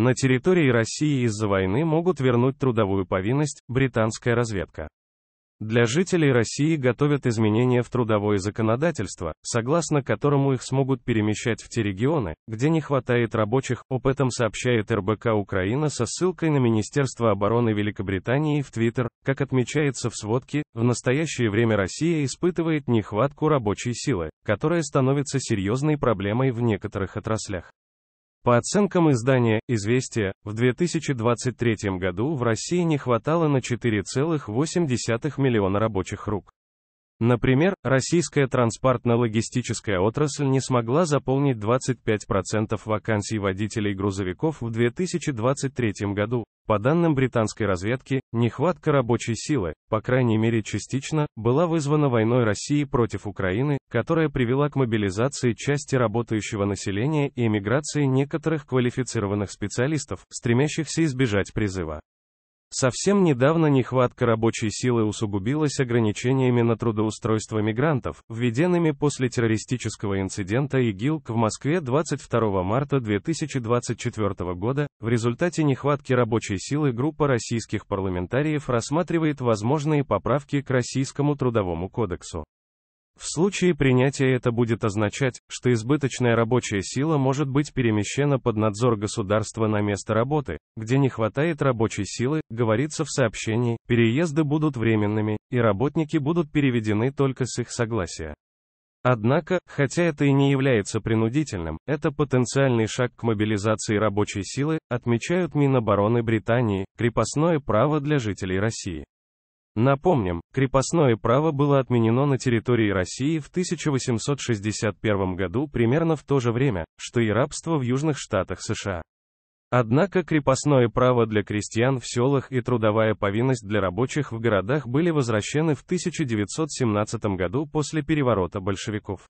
На территории России из-за войны могут вернуть трудовую повинность, британская разведка. Для жителей России готовят изменения в трудовое законодательство, согласно которому их смогут перемещать в те регионы, где не хватает рабочих, об этом сообщает РБК Украина со ссылкой на Министерство обороны Великобритании в Твиттер. Как отмечается в сводке, в настоящее время Россия испытывает нехватку рабочей силы, которая становится серьезной проблемой в некоторых отраслях. По оценкам издания «Известия», в 2023 году в России не хватало на 4,8 миллиона рабочих рук. Например, российская транспортно-логистическая отрасль не смогла заполнить 25% вакансий водителей грузовиков в 2023 году, по данным британской разведки, нехватка рабочей силы, по крайней мере частично, была вызвана войной России против Украины, которая привела к мобилизации части работающего населения и эмиграции некоторых квалифицированных специалистов, стремящихся избежать призыва. Совсем недавно нехватка рабочей силы усугубилась ограничениями на трудоустройство мигрантов, введенными после террористического инцидента ИГИЛ в Москве 22 марта 2024 года. В результате нехватки рабочей силы группа российских парламентариев рассматривает возможные поправки к Российскому трудовому кодексу. В случае принятия это будет означать, что избыточная рабочая сила может быть перемещена под надзор государства на место работы, где не хватает рабочей силы, говорится в сообщении, переезды будут временными, и работники будут переведены только с их согласия. Однако, хотя это и не является принудительным, это потенциальный шаг к мобилизации рабочей силы, отмечают Минобороны Британии, крепостное право для жителей России. Напомним, крепостное право было отменено на территории России в 1861 году примерно в то же время, что и рабство в Южных Штатах США. Однако крепостное право для крестьян в селах и трудовая повинность для рабочих в городах были возвращены в 1917 году после переворота большевиков.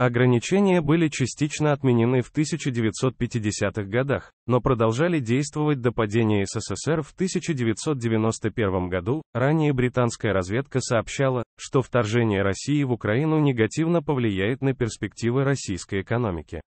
Ограничения были частично отменены в 1950-х годах, но продолжали действовать до падения СССР в 1991 году. Ранее британская разведка сообщала, что вторжение России в Украину негативно повлияет на перспективы российской экономики.